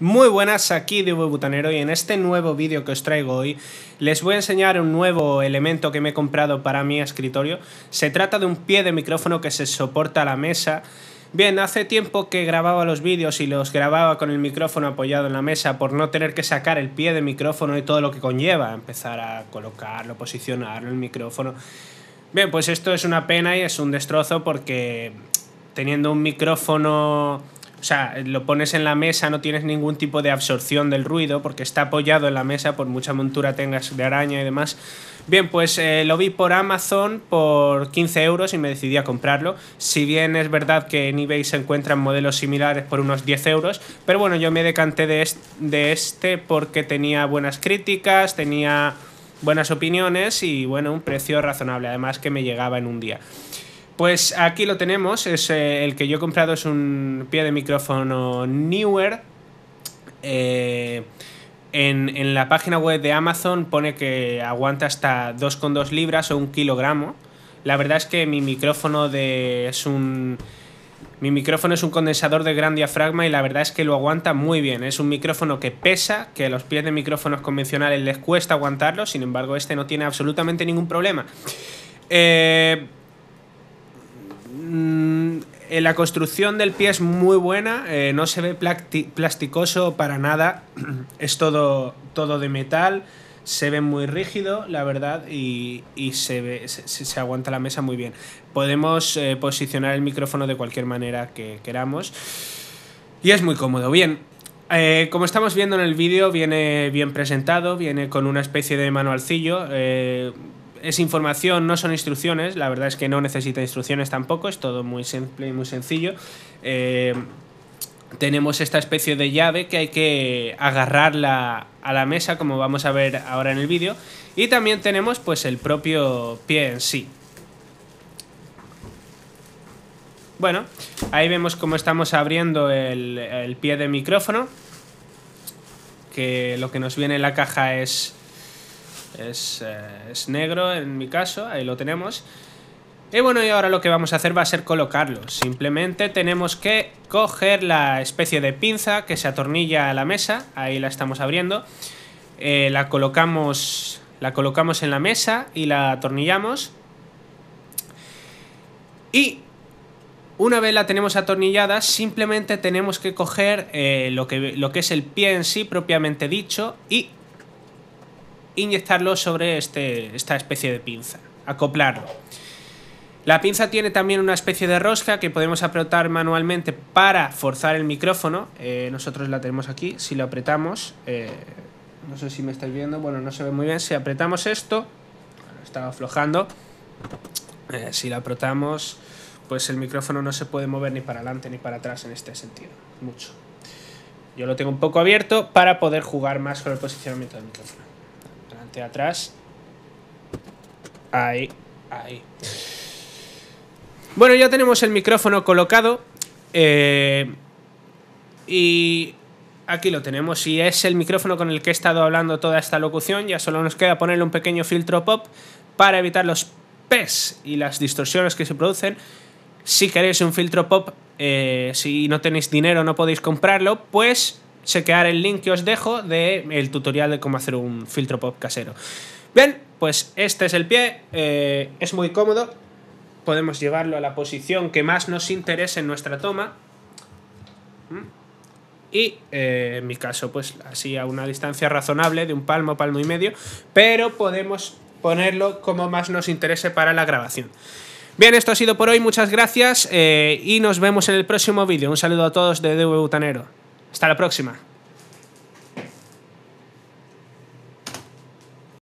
Muy buenas, aquí de Butanero y en este nuevo vídeo que os traigo hoy les voy a enseñar un nuevo elemento que me he comprado para mi escritorio. Se trata de un pie de micrófono que se soporta a la mesa. Bien, hace tiempo que grababa los vídeos y los grababa con el micrófono apoyado en la mesa por no tener que sacar el pie de micrófono y todo lo que conlleva, empezar a colocarlo, posicionarlo, el micrófono. Bien, pues esto es una pena y es un destrozo porque teniendo un micrófono o sea, lo pones en la mesa, no tienes ningún tipo de absorción del ruido porque está apoyado en la mesa por mucha montura tengas de araña y demás. Bien, pues eh, lo vi por Amazon por 15 euros y me decidí a comprarlo. Si bien es verdad que en eBay se encuentran modelos similares por unos 10 euros, pero bueno, yo me decanté de este porque tenía buenas críticas, tenía buenas opiniones y bueno, un precio razonable, además que me llegaba en un día. Pues aquí lo tenemos, es eh, el que yo he comprado es un pie de micrófono Newer. Eh, en, en, la página web de Amazon pone que aguanta hasta 2,2 libras o un kilogramo. La verdad es que mi micrófono de, es un... Mi micrófono es un condensador de gran diafragma y la verdad es que lo aguanta muy bien. Es un micrófono que pesa, que a los pies de micrófonos convencionales les cuesta aguantarlo, sin embargo este no tiene absolutamente ningún problema. Eh, Mm, la construcción del pie es muy buena, eh, no se ve plasticoso para nada, es todo, todo de metal, se ve muy rígido, la verdad, y, se, se, aguanta la mesa muy bien. Podemos eh, posicionar el micrófono de cualquier manera que queramos y es muy cómodo. Bien, eh, como estamos viendo en el vídeo, viene bien presentado, viene con una especie de manualcillo es información, no son instrucciones, la verdad es que no necesita instrucciones tampoco, es todo muy simple y muy sencillo. Eh, tenemos esta especie de llave que hay que agarrarla a la mesa, como vamos a ver ahora en el vídeo. Y también tenemos pues el propio pie en sí. Bueno, ahí vemos cómo estamos abriendo el, el pie de micrófono. Que lo que nos viene en la caja es eh, es, negro en mi caso, ahí lo tenemos. Y bueno, y ahora lo que vamos a hacer va a ser colocarlo. Simplemente tenemos que coger la especie de pinza que se atornilla a la mesa. Ahí la estamos abriendo. Eh, la, colocamos, la colocamos en la mesa y la atornillamos. Y una vez la tenemos atornillada, simplemente tenemos que coger eh, lo, que, lo que es el pie en sí, propiamente dicho, y inyectarlo sobre este, esta especie de pinza, acoplarlo. La pinza tiene también una especie de rosca que podemos apretar manualmente para forzar el micrófono. Eh, nosotros la tenemos aquí, si lo apretamos, eh, no sé si me estáis viendo, bueno, no se ve muy bien, si apretamos esto, estaba aflojando, eh, si la apretamos, pues el micrófono no se puede mover ni para adelante ni para atrás en este sentido, mucho. Yo lo tengo un poco abierto para poder jugar más con el posicionamiento del micrófono atrás. Ahí, ahí. Bueno, ya tenemos el micrófono colocado. Eh, y aquí lo tenemos. Y es el micrófono con el que he estado hablando toda esta locución. Ya solo nos queda ponerle un pequeño filtro pop para evitar los PES y las distorsiones que se producen. Si queréis un filtro pop, eh, si no tenéis dinero, no podéis comprarlo, pues chequear el link que os dejo del el tutorial de cómo hacer un filtro pop casero. Bien, pues este es el pie, eh, es muy cómodo, podemos llevarlo a la posición que más nos interese en nuestra toma. Mm. Y eh, en mi caso, pues así a una distancia razonable de un palmo, palmo y medio, pero podemos ponerlo como más nos interese para la grabación. Bien, esto ha sido por hoy, muchas gracias eh, y nos vemos en el próximo vídeo. Un saludo a todos de DW Butanero. Hasta la próxima.